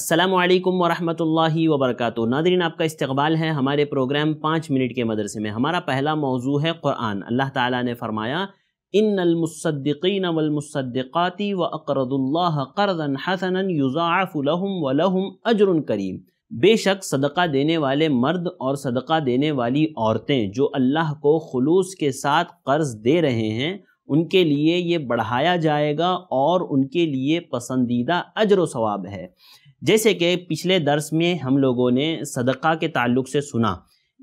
असलम वरहमल वबरक नादरीन आपका इस्तबाल है हमारे प्रोग्राम पाँच मिनट के मदरसे में हमारा पहला मौजू है क़ुरान अल्लाह ताला ने फरमाया इन अलमुसद्दीन वलमुसद्दिक़ाती व अकरदुल्ला करदन हसन युज़ाफ़ुलहम वलहम अजर करीम बेशक सदका देने वाले मर्द और सदका देने वाली औरतें जो अल्लाह को खलूस के साथ कर्ज़ दे रहे हैं उनके लिए ये बढ़ाया जाएगा और उनके लिए पसंदीदा अजर व सवाब है जैसे कि पिछले दर्स में हम लोगों ने सदका के ताल्लुक से सुना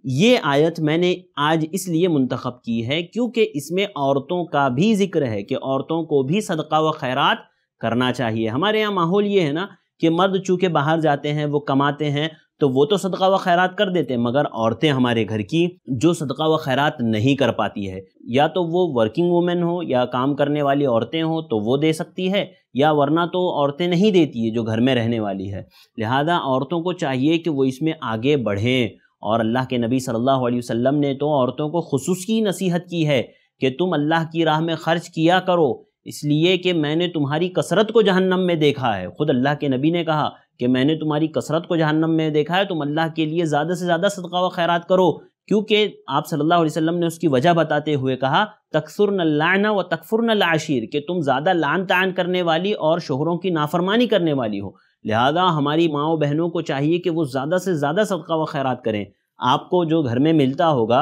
ये आयत मैंने आज इसलिए मंतखब की है क्योंकि इसमें औरतों का भी जिक्र है कि औरतों को भी सदका व खैरात करना चाहिए हमारे यहाँ माहौल ये है ना कि मर्द चूँकि बाहर जाते हैं वो कमाते हैं तो वो तो सदका व खैरात कर देते मगर औरतें हमारे घर की जो सदका व खैरात नहीं कर पाती है या तो वो वर्किंग वूमेन हो या काम करने वाली औरतें हों तो वो दे सकती है या वरना तो औरतें नहीं देती है जो घर में रहने वाली है लिहाजा औरतों को चाहिए कि वो इसमें आगे बढ़ें और अल्लाह के नबी सल्लल्लाहु अलैहि वसल्लम ने तो औरतों को खसूस की नसीहत की है कि तुम अल्लाह की राह में ख़र्च किया करो इसलिए कि मैंने तुम्हारी कसरत को जहन्नम में देखा है ख़ुद अल्लाह के नबी ने कहा कि मैंने तुम्हारी कसरत को जहन्नम में देखा है तुम अल्लाह के लिए ज़्यादा से ज़्यादा सदका व खैरात करो क्योंकि आप सल्लल्लाहु अलैहि वसल्लम ने उसकी वजह बताते हुए कहा तकसुर लाना व तकफुर लाशिर कि तुम ज़्यादा लान तान करने वाली और शोहरों की नाफरमानी करने वाली हो लिहाजा हमारी माओ बहनों को चाहिए कि वो ज़्यादा से ज़्यादा सदका व खैरात करें आपको जो घर में मिलता होगा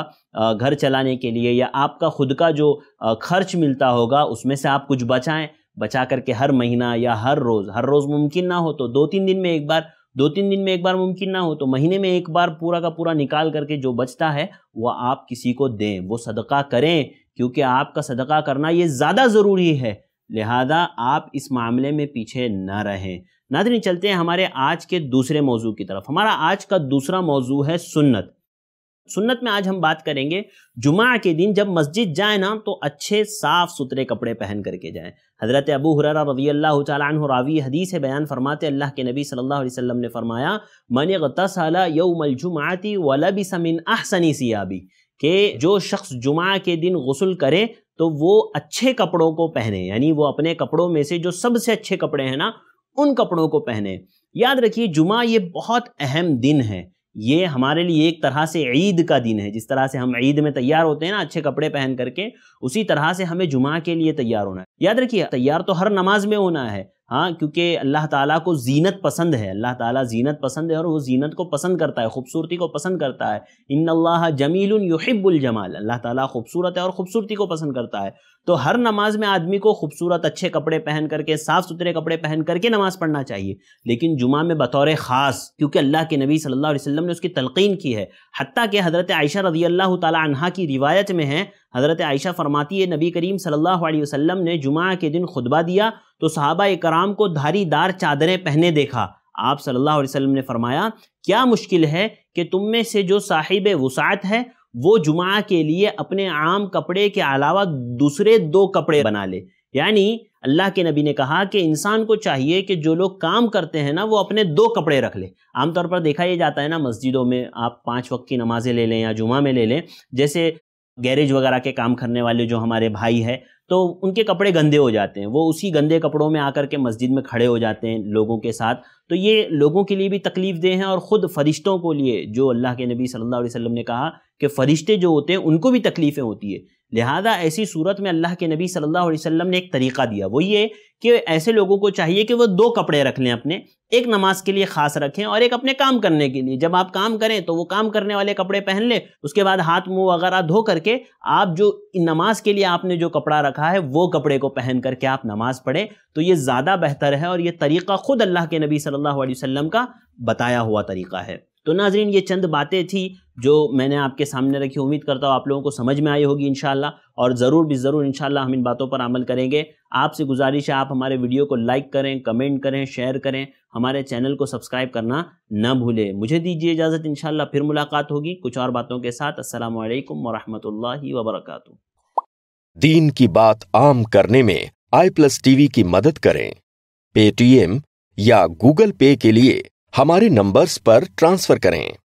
घर चलाने के लिए या आपका खुद का जो खर्च मिलता होगा उसमें से आप कुछ बचाएं बचा करके हर महीना या हर रोज़ हर रोज़ मुमकिन ना हो तो दो तीन दिन में एक बार दो तीन दिन में एक बार मुमकिन ना हो तो महीने में एक बार पूरा का पूरा निकाल करके जो बचता है वह आप किसी को दें वो सदका करें क्योंकि आपका सदका करना ये ज़्यादा ज़रूरी है लिहाजा आप इस मामले में पीछे ना रहें नादरी चलते हैं हमारे आज के दूसरे मौजू की तरफ हमारा आज का दूसरा मौजू है सुन्नत सुन्नत में आज हम बात करेंगे जुमा के दिन जब मस्जिद जाए ना तो अच्छे साफ सुथरे कपड़े पहन करके जाए हज़रत अबू हुररा रजी अल्लाह तु रावी हदीस बयान फरमाते अल्लाह के नबी सल्लल्लाहु अलैहि वसल्लम ने फरमाया मन गतसला यौमल मिन अहसनी सियाबी के जो शख्स जुमा के दिन गसल करे तो वो अच्छे कपड़ों को पहने यानी वो अपने कपड़ों में से जो सबसे अच्छे कपड़े हैं ना उन कपड़ों को पहने याद रखिए जुमा ये बहुत अहम दिन है ये हमारे लिए एक तरह से ईद का दिन है जिस तरह से हम ईद में तैयार होते हैं ना अच्छे कपड़े पहन करके उसी तरह से हमें जुमा के लिए तैयार होना है याद रखिए तैयार तो हर नमाज में होना है हाँ क्योंकि अल्लाह ताला को जीनत पसंद है अल्लाह ताला जीनत पसंद है और वो जीनत को पसंद करता है खूबसूरती को पसंद करता है इन अल्लाह जमील युहिब्बुल जमाल अल्लाह ताला खूबसूरत है और खूबसूरती को पसंद करता है तो हर नमाज में आदमी को खूबसूरत अच्छे कपड़े पहन करके साफ़ सुथरे कपड़े पहन करके नमाज़ पढ़ना चाहिए लेकिन जुमा में बतौर ख़ास क्योंकि अल्लाह के नबी सल्लल्लाहु अलैहि वसल्लम ने उसकी तलकिन की है हती कि हज़रत आयशा रजी अल्लाह तहा की रिवायत में है हज़रत आयशा फरमाती है नबी करीम सल्लल्लाहु अलैहि वसल्लम ने जुमा के दिन खुतबा दिया तो सहाबा कराम को धारी दार चादरें पहने देखा आप सल्लल्लाहु अलैहि वसल्लम ने फरमाया क्या मुश्किल है कि तुम में से जो साहिब वसात है वो जुमा के लिए अपने आम कपड़े के अलावा दूसरे दो कपड़े बना ले यानी अल्लाह के नबी ने कहा कि इंसान को चाहिए कि जो लोग काम करते हैं ना वो अपने दो कपड़े रख ले आमतौर पर देखा ये जाता है ना मस्जिदों में आप पाँच वक्त की नमाज़ें ले लें या जुमा में ले लें जैसे गैरेज वगैरह के काम करने वाले जो हमारे भाई है तो उनके कपड़े गंदे हो जाते हैं वो उसी गंदे कपड़ों में आकर के मस्जिद में खड़े हो जाते हैं लोगों के साथ तो ये लोगों के लिए भी तकलीफ़ दे हैं और ख़ुद फ़रिश्तों को लिए जो अल्लाह के नबी सल्लल्लाहु अलैहि वसल्लम ने कहा कि फ़रिश्ते जो होते हैं उनको भी तकलीफ़ें होती है लिहाजा ऐसी सूरत में अल्लाह के नबी सल्लल्लाहु अलैहि वसल्लम ने एक तरीका दिया वो ये कि ऐसे लोगों को चाहिए कि वो दो कपड़े रख लें अपने एक नमाज के लिए खास रखें और एक अपने काम करने के लिए जब आप काम करें तो वो काम करने वाले कपड़े पहन लें उसके बाद हाथ मुंह वगैरह धो करके आप जो नमाज के लिए आपने जो कपड़ा रखा है वो कपड़े को पहन करके आप नमाज पढ़ें तो ये ज़्यादा बेहतर है और ये तरीका खुद अल्लाह के नबी सल्लल्लाहु अलैहि वसल्लम का बताया हुआ तरीका है तो नाजरीन ये चंद बातें थी जो मैंने आपके सामने रखी उम्मीद करता हूँ आप लोगों को समझ में आई होगी इनशाला और ज़रूर भी ज़रूर इनशाला हम इन बातों पर अमल करेंगे आपसे गुजारिश है आप हमारे वीडियो को लाइक करें कमेंट करें शेयर करें हमारे चैनल को सब्सक्राइब करना ना भूलें मुझे दीजिए इजाज़त इन फिर मुलाकात होगी कुछ और बातों के साथ असल वरहि वबरक दीन की बात आम करने में आई प्लस टीवी की मदद करें पेटीएम या गूगल पे के लिए हमारे नंबर्स पर ट्रांसफर करें